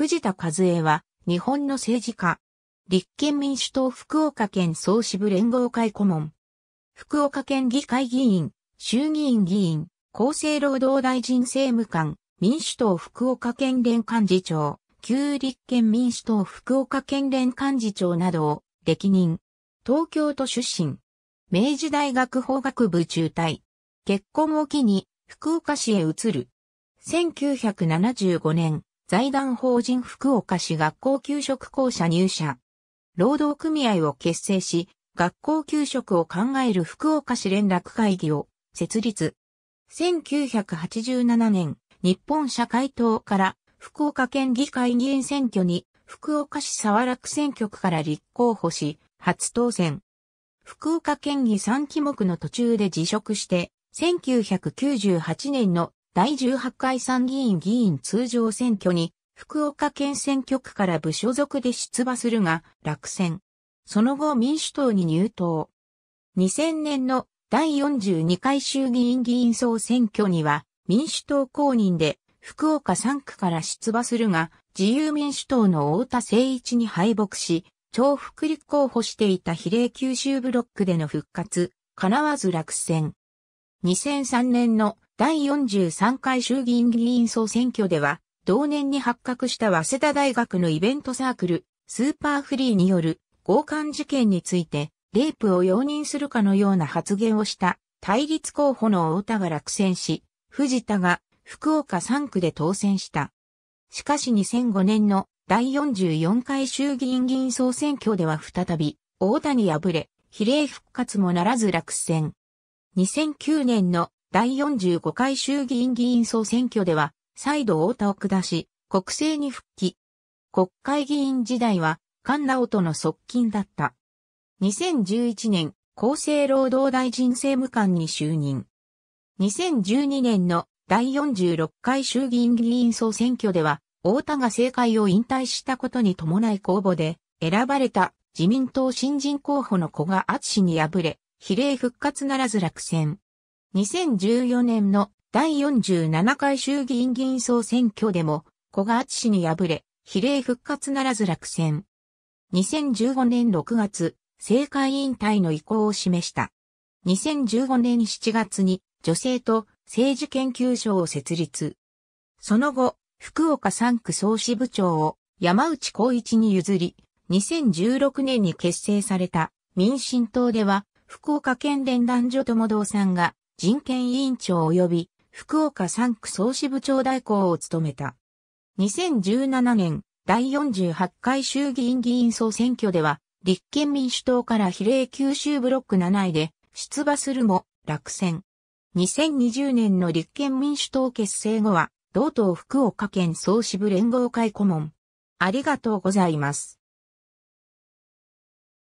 藤田和恵は、日本の政治家。立憲民主党福岡県総支部連合会顧問。福岡県議会議員、衆議院議員、厚生労働大臣政務官、民主党福岡県連幹事長、旧立憲民主党福岡県連幹事長などを歴任。東京都出身。明治大学法学部中退。結婚を機に福岡市へ移る。1975年、財団法人福岡市学校給食校舎入社。労働組合を結成し、学校給食を考える福岡市連絡会議を設立。1987年、日本社会党から福岡県議会議員選挙に福岡市沢楽選挙区から立候補し、初当選。福岡県議3期目の途中で辞職して、1998年の第18回参議院議員通常選挙に、福岡県選挙区から部所属で出馬するが、落選。その後民主党に入党。2000年の第42回衆議院議員総選挙には、民主党公認で福岡3区から出馬するが、自由民主党の太田誠一に敗北し、重複立候補していた比例九州ブロックでの復活、叶わず落選。2003年の第43回衆議院議員総選挙では、同年に発覚した早稲田大学のイベントサークル、スーパーフリーによる強姦事件について、レイプを容認するかのような発言をした対立候補の太田が落選し、藤田が福岡3区で当選した。しかし2005年の第44回衆議院議員総選挙では再び、大田に敗れ、比例復活もならず落選。2009年の第45回衆議院議員総選挙では、再度太田を下し、国政に復帰。国会議員時代は、菅直人の側近だった。2011年、厚生労働大臣政務官に就任。2012年の第46回衆議院議員総選挙では、太田が政界を引退したことに伴い公募で、選ばれた自民党新人候補の古賀厚氏に敗れ、比例復活ならず落選。2014年の第47回衆議院議員総選挙でも、小賀厚氏に敗れ、比例復活ならず落選。2015年6月、政界引退の意向を示した。2015年7月に女性と政治研究所を設立。その後、福岡3区総支部長を山内光一に譲り、2016年に結成された民進党では福岡県連団女友堂さんが人権委員長及び福岡3区総支部長代行を務めた。2017年第48回衆議院議員総選挙では、立憲民主党から比例九州ブロック7位で出馬するも落選。2020年の立憲民主党結成後は、同党福岡県総支部連合会顧問。ありがとうございます。